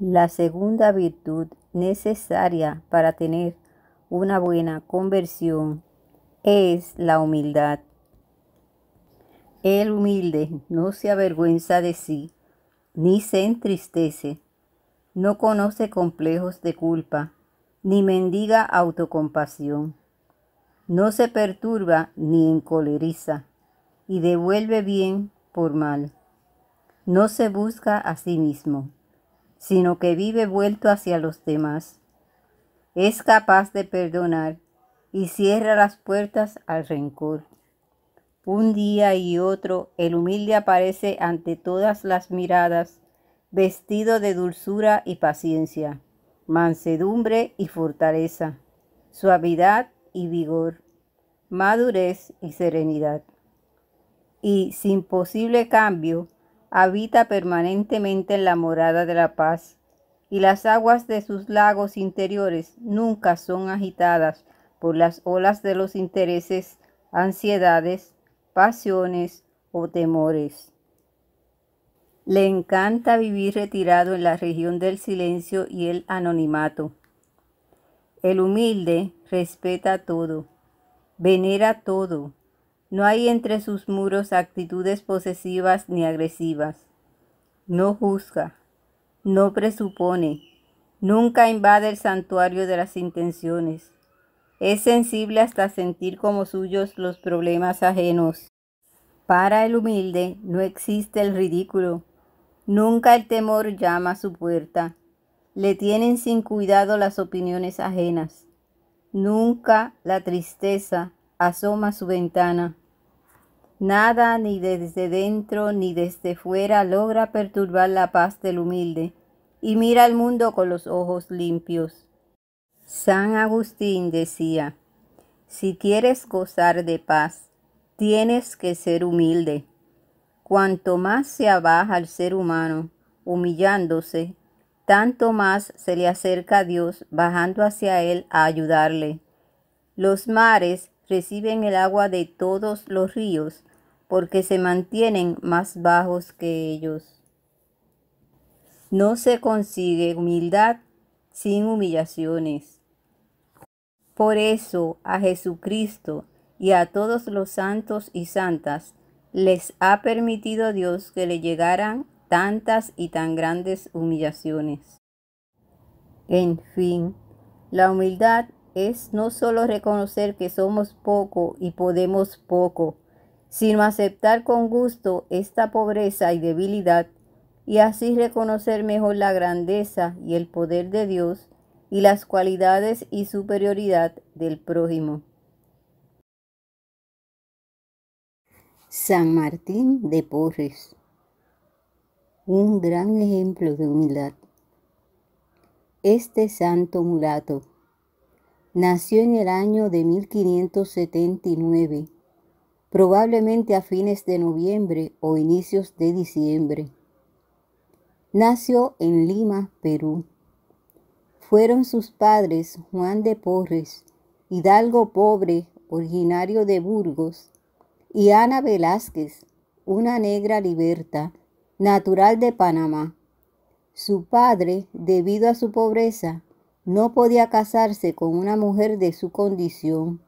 La segunda virtud necesaria para tener una buena conversión es la humildad. El humilde no se avergüenza de sí, ni se entristece, no conoce complejos de culpa, ni mendiga autocompasión, no se perturba ni encoleriza, y devuelve bien por mal, no se busca a sí mismo sino que vive vuelto hacia los demás. Es capaz de perdonar y cierra las puertas al rencor. Un día y otro el humilde aparece ante todas las miradas, vestido de dulzura y paciencia, mansedumbre y fortaleza, suavidad y vigor, madurez y serenidad. Y sin posible cambio, habita permanentemente en la morada de la paz, y las aguas de sus lagos interiores nunca son agitadas por las olas de los intereses, ansiedades, pasiones o temores. Le encanta vivir retirado en la región del silencio y el anonimato. El humilde respeta todo, venera todo, no hay entre sus muros actitudes posesivas ni agresivas. No juzga, no presupone, nunca invade el santuario de las intenciones. Es sensible hasta sentir como suyos los problemas ajenos. Para el humilde no existe el ridículo. Nunca el temor llama a su puerta. Le tienen sin cuidado las opiniones ajenas. Nunca la tristeza asoma su ventana. Nada ni desde dentro ni desde fuera logra perturbar la paz del humilde y mira al mundo con los ojos limpios. San Agustín decía, si quieres gozar de paz, tienes que ser humilde. Cuanto más se abaja el ser humano, humillándose, tanto más se le acerca a Dios bajando hacia él a ayudarle. Los mares reciben el agua de todos los ríos porque se mantienen más bajos que ellos. No se consigue humildad sin humillaciones. Por eso a Jesucristo y a todos los santos y santas les ha permitido Dios que le llegaran tantas y tan grandes humillaciones. En fin, la humildad es no solo reconocer que somos poco y podemos poco, sino aceptar con gusto esta pobreza y debilidad y así reconocer mejor la grandeza y el poder de Dios y las cualidades y superioridad del prójimo. San Martín de Porres, un gran ejemplo de humildad. Este santo mulato nació en el año de 1579 probablemente a fines de noviembre o inicios de diciembre. Nació en Lima, Perú. Fueron sus padres Juan de Porres, hidalgo pobre originario de Burgos, y Ana Velázquez, una negra liberta, natural de Panamá. Su padre, debido a su pobreza, no podía casarse con una mujer de su condición,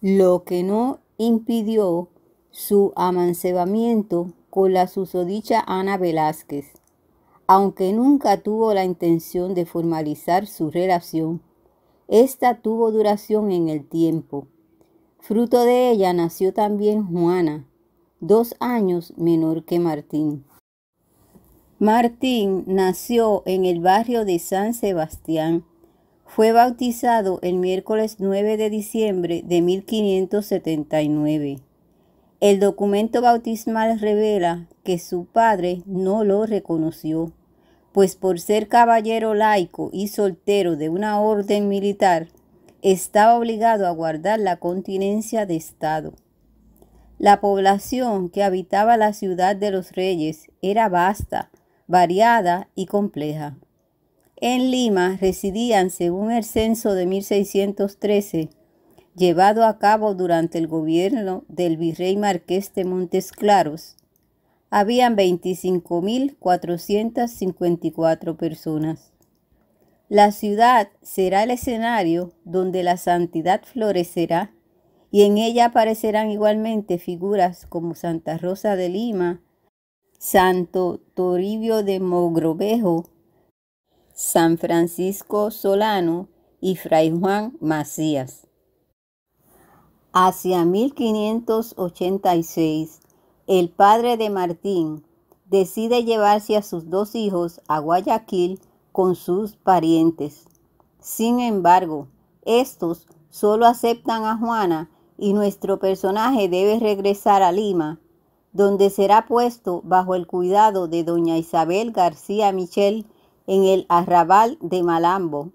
lo que no impidió su amancebamiento con la susodicha Ana Velázquez, aunque nunca tuvo la intención de formalizar su relación. Esta tuvo duración en el tiempo. Fruto de ella nació también Juana, dos años menor que Martín. Martín nació en el barrio de San Sebastián, fue bautizado el miércoles 9 de diciembre de 1579. El documento bautismal revela que su padre no lo reconoció, pues por ser caballero laico y soltero de una orden militar, estaba obligado a guardar la continencia de Estado. La población que habitaba la ciudad de los reyes era vasta, variada y compleja. En Lima residían, según el censo de 1613, llevado a cabo durante el gobierno del virrey Marqués de Montesclaros. Claros, habían 25.454 personas. La ciudad será el escenario donde la santidad florecerá y en ella aparecerán igualmente figuras como Santa Rosa de Lima, Santo Toribio de Mogrovejo, San Francisco Solano y Fray Juan Macías. Hacia 1586, el padre de Martín decide llevarse a sus dos hijos a Guayaquil con sus parientes. Sin embargo, estos solo aceptan a Juana y nuestro personaje debe regresar a Lima, donde será puesto bajo el cuidado de doña Isabel García Michel, en el arrabal de Malambo,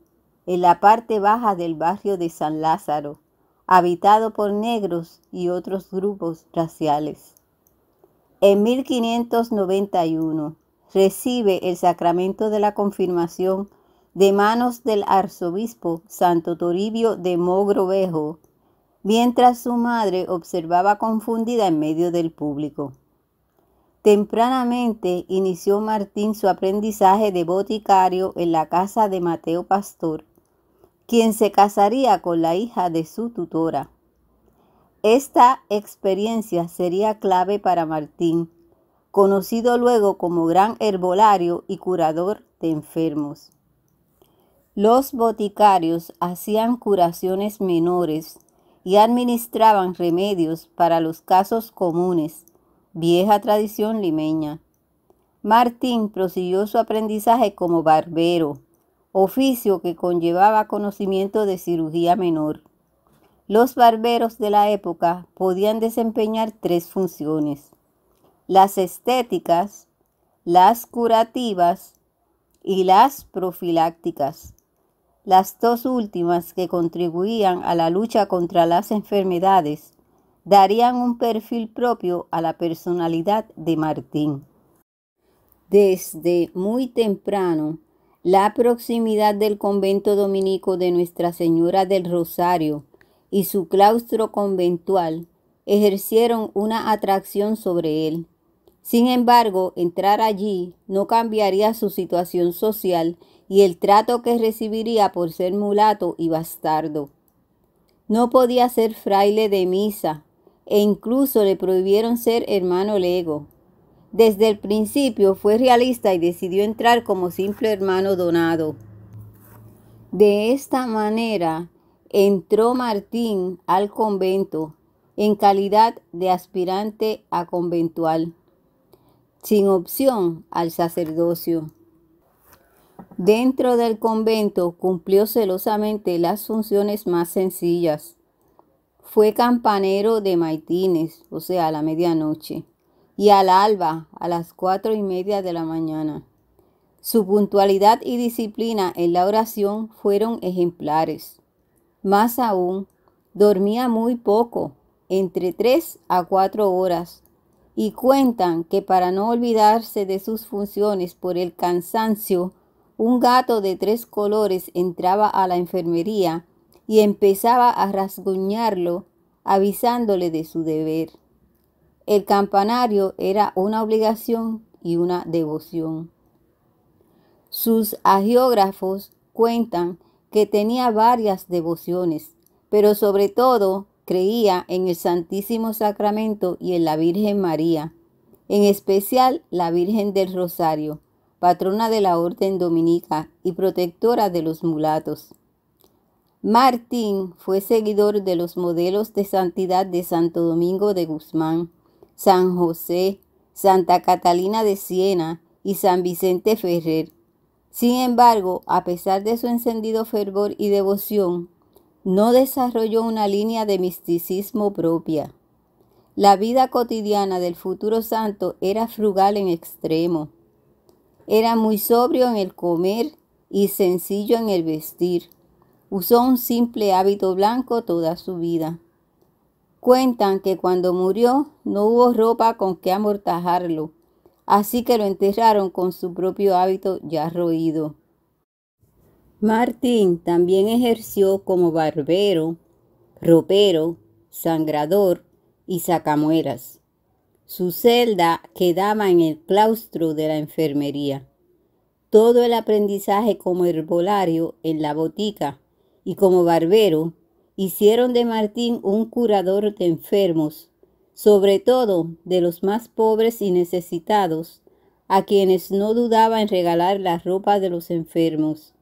en la parte baja del barrio de San Lázaro, habitado por negros y otros grupos raciales. En 1591 recibe el sacramento de la confirmación de manos del arzobispo Santo Toribio de Mogrovejo, mientras su madre observaba confundida en medio del público. Tempranamente inició Martín su aprendizaje de boticario en la casa de Mateo Pastor, quien se casaría con la hija de su tutora. Esta experiencia sería clave para Martín, conocido luego como gran herbolario y curador de enfermos. Los boticarios hacían curaciones menores y administraban remedios para los casos comunes vieja tradición limeña. Martín prosiguió su aprendizaje como barbero, oficio que conllevaba conocimiento de cirugía menor. Los barberos de la época podían desempeñar tres funciones, las estéticas, las curativas y las profilácticas, las dos últimas que contribuían a la lucha contra las enfermedades darían un perfil propio a la personalidad de Martín. Desde muy temprano, la proximidad del convento dominico de Nuestra Señora del Rosario y su claustro conventual ejercieron una atracción sobre él. Sin embargo, entrar allí no cambiaría su situación social y el trato que recibiría por ser mulato y bastardo. No podía ser fraile de misa, e incluso le prohibieron ser hermano lego. Desde el principio fue realista y decidió entrar como simple hermano donado. De esta manera entró Martín al convento en calidad de aspirante a conventual, sin opción al sacerdocio. Dentro del convento cumplió celosamente las funciones más sencillas fue campanero de Maitines, o sea, a la medianoche, y al alba, a las cuatro y media de la mañana. Su puntualidad y disciplina en la oración fueron ejemplares. Más aún, dormía muy poco, entre tres a cuatro horas, y cuentan que para no olvidarse de sus funciones por el cansancio, un gato de tres colores entraba a la enfermería y empezaba a rasguñarlo, avisándole de su deber. El campanario era una obligación y una devoción. Sus agiógrafos cuentan que tenía varias devociones, pero sobre todo creía en el Santísimo Sacramento y en la Virgen María, en especial la Virgen del Rosario, patrona de la Orden Dominica y protectora de los mulatos. Martín fue seguidor de los modelos de santidad de Santo Domingo de Guzmán, San José, Santa Catalina de Siena y San Vicente Ferrer. Sin embargo, a pesar de su encendido fervor y devoción, no desarrolló una línea de misticismo propia. La vida cotidiana del futuro santo era frugal en extremo. Era muy sobrio en el comer y sencillo en el vestir Usó un simple hábito blanco toda su vida. Cuentan que cuando murió no hubo ropa con que amortajarlo, así que lo enterraron con su propio hábito ya roído. Martín también ejerció como barbero, ropero, sangrador y sacamueras. Su celda quedaba en el claustro de la enfermería. Todo el aprendizaje como herbolario en la botica y como barbero, hicieron de Martín un curador de enfermos, sobre todo de los más pobres y necesitados, a quienes no dudaba en regalar la ropa de los enfermos.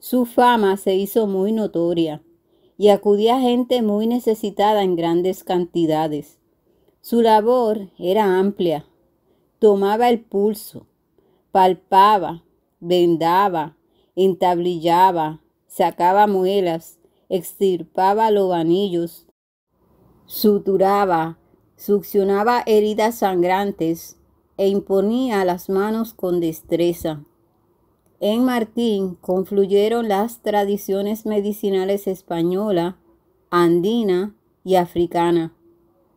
Su fama se hizo muy notoria y acudía gente muy necesitada en grandes cantidades. Su labor era amplia. Tomaba el pulso, palpaba, vendaba, entablillaba, sacaba muelas, extirpaba lobanillos, suturaba, succionaba heridas sangrantes e imponía las manos con destreza. En Martín confluyeron las tradiciones medicinales española, andina y africana.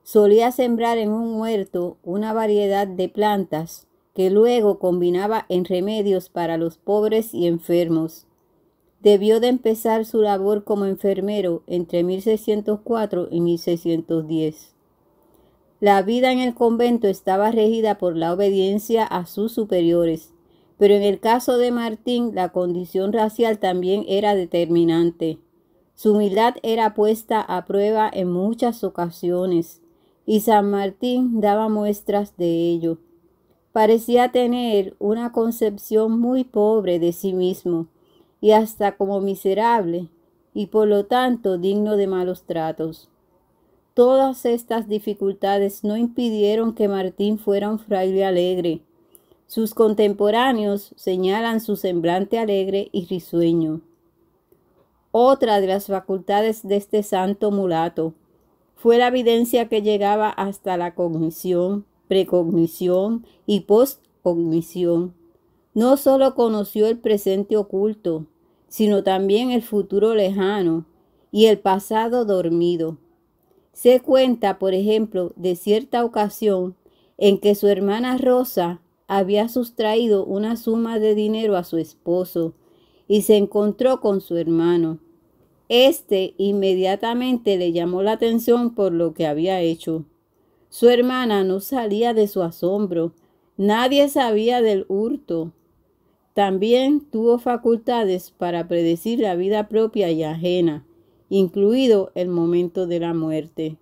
Solía sembrar en un huerto una variedad de plantas que luego combinaba en remedios para los pobres y enfermos. Debió de empezar su labor como enfermero entre 1604 y 1610. La vida en el convento estaba regida por la obediencia a sus superiores, pero en el caso de Martín la condición racial también era determinante. Su humildad era puesta a prueba en muchas ocasiones, y San Martín daba muestras de ello. Parecía tener una concepción muy pobre de sí mismo y hasta como miserable, y por lo tanto digno de malos tratos. Todas estas dificultades no impidieron que Martín fuera un fraile alegre. Sus contemporáneos señalan su semblante alegre y risueño. Otra de las facultades de este santo mulato fue la evidencia que llegaba hasta la cognición, precognición y postcognición no solo conoció el presente oculto, sino también el futuro lejano y el pasado dormido. Se cuenta, por ejemplo, de cierta ocasión en que su hermana Rosa había sustraído una suma de dinero a su esposo y se encontró con su hermano. Este inmediatamente le llamó la atención por lo que había hecho. Su hermana no salía de su asombro. Nadie sabía del hurto. También tuvo facultades para predecir la vida propia y ajena, incluido el momento de la muerte.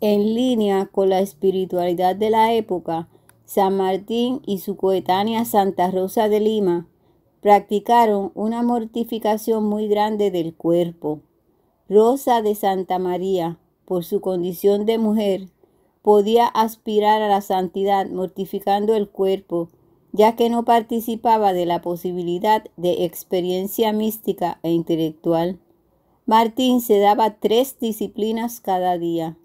En línea con la espiritualidad de la época, San Martín y su coetánea Santa Rosa de Lima practicaron una mortificación muy grande del cuerpo. Rosa de Santa María, por su condición de mujer, podía aspirar a la santidad mortificando el cuerpo, ya que no participaba de la posibilidad de experiencia mística e intelectual. Martín se daba tres disciplinas cada día,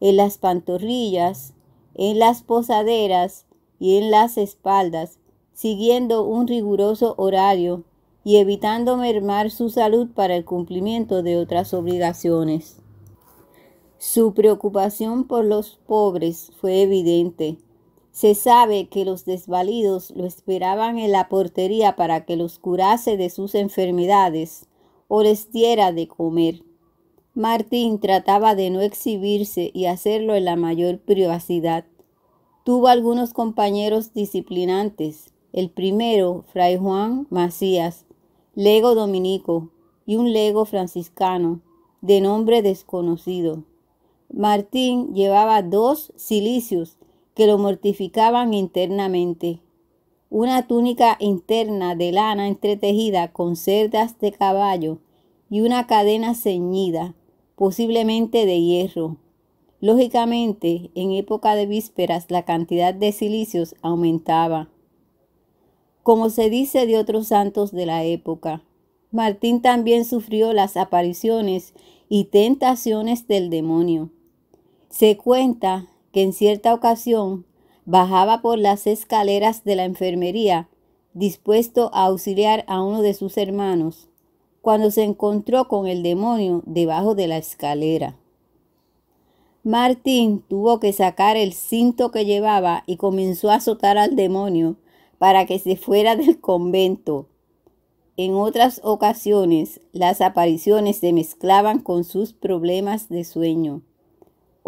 en las pantorrillas, en las posaderas y en las espaldas, siguiendo un riguroso horario y evitando mermar su salud para el cumplimiento de otras obligaciones. Su preocupación por los pobres fue evidente se sabe que los desvalidos lo esperaban en la portería para que los curase de sus enfermedades o les diera de comer. Martín trataba de no exhibirse y hacerlo en la mayor privacidad. Tuvo algunos compañeros disciplinantes, el primero, Fray Juan Macías, lego dominico, y un lego franciscano, de nombre desconocido. Martín llevaba dos cilicios que lo mortificaban internamente. Una túnica interna de lana entretejida con cerdas de caballo y una cadena ceñida, posiblemente de hierro. Lógicamente, en época de vísperas la cantidad de silicios aumentaba. Como se dice de otros santos de la época, Martín también sufrió las apariciones y tentaciones del demonio. Se cuenta que en cierta ocasión bajaba por las escaleras de la enfermería, dispuesto a auxiliar a uno de sus hermanos, cuando se encontró con el demonio debajo de la escalera. Martín tuvo que sacar el cinto que llevaba y comenzó a azotar al demonio para que se fuera del convento. En otras ocasiones, las apariciones se mezclaban con sus problemas de sueño.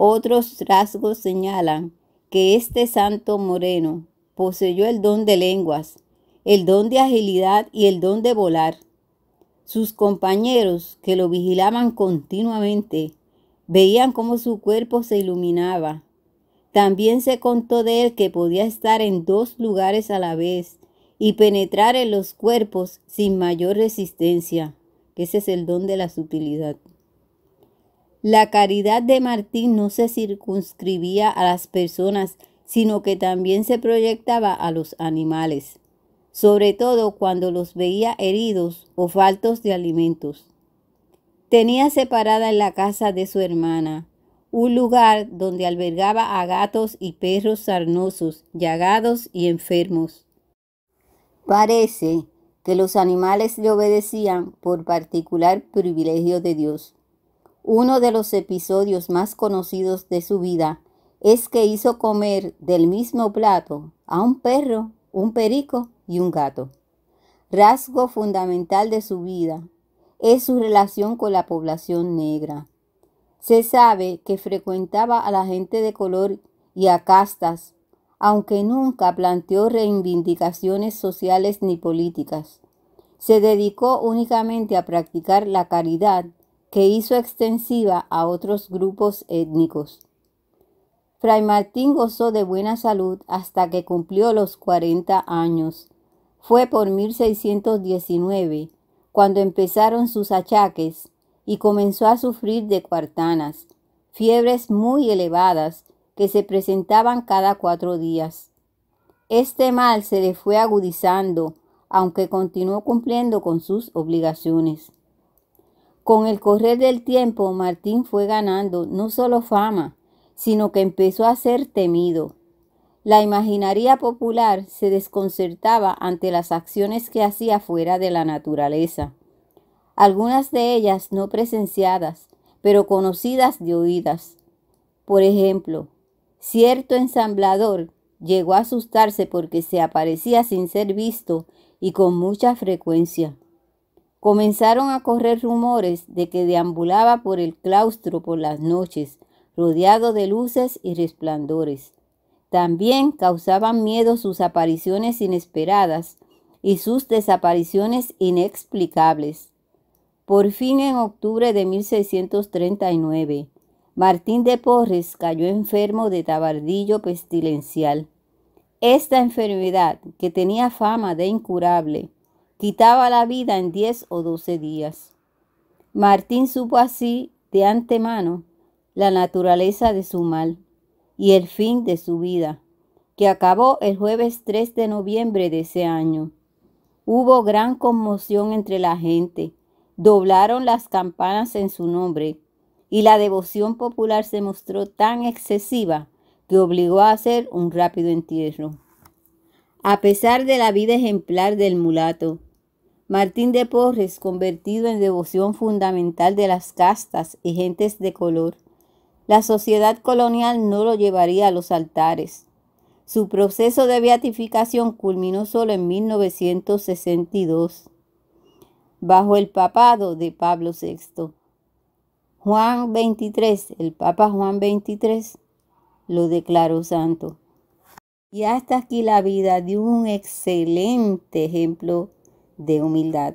Otros rasgos señalan que este santo moreno poseyó el don de lenguas, el don de agilidad y el don de volar. Sus compañeros, que lo vigilaban continuamente, veían cómo su cuerpo se iluminaba. También se contó de él que podía estar en dos lugares a la vez y penetrar en los cuerpos sin mayor resistencia. Ese es el don de la sutilidad. La caridad de Martín no se circunscribía a las personas, sino que también se proyectaba a los animales, sobre todo cuando los veía heridos o faltos de alimentos. Tenía separada en la casa de su hermana un lugar donde albergaba a gatos y perros sarnosos, llagados y enfermos. Parece que los animales le obedecían por particular privilegio de Dios uno de los episodios más conocidos de su vida es que hizo comer del mismo plato a un perro, un perico y un gato. Rasgo fundamental de su vida es su relación con la población negra. Se sabe que frecuentaba a la gente de color y a castas, aunque nunca planteó reivindicaciones sociales ni políticas. Se dedicó únicamente a practicar la caridad que hizo extensiva a otros grupos étnicos. Fray Martín gozó de buena salud hasta que cumplió los 40 años. Fue por 1619 cuando empezaron sus achaques y comenzó a sufrir de cuartanas, fiebres muy elevadas que se presentaban cada cuatro días. Este mal se le fue agudizando, aunque continuó cumpliendo con sus obligaciones. Con el correr del tiempo, Martín fue ganando no solo fama, sino que empezó a ser temido. La imaginaría popular se desconcertaba ante las acciones que hacía fuera de la naturaleza, algunas de ellas no presenciadas, pero conocidas de oídas. Por ejemplo, cierto ensamblador llegó a asustarse porque se aparecía sin ser visto y con mucha frecuencia. Comenzaron a correr rumores de que deambulaba por el claustro por las noches, rodeado de luces y resplandores. También causaban miedo sus apariciones inesperadas y sus desapariciones inexplicables. Por fin en octubre de 1639, Martín de Porres cayó enfermo de tabardillo pestilencial. Esta enfermedad, que tenía fama de incurable, quitaba la vida en diez o doce días. Martín supo así de antemano la naturaleza de su mal y el fin de su vida, que acabó el jueves 3 de noviembre de ese año. Hubo gran conmoción entre la gente, doblaron las campanas en su nombre, y la devoción popular se mostró tan excesiva que obligó a hacer un rápido entierro. A pesar de la vida ejemplar del mulato, Martín de Porres, convertido en devoción fundamental de las castas y gentes de color, la sociedad colonial no lo llevaría a los altares. Su proceso de beatificación culminó solo en 1962, bajo el papado de Pablo VI. Juan XXIII, el Papa Juan XXIII, lo declaró santo. Y hasta aquí la vida de un excelente ejemplo de humildad.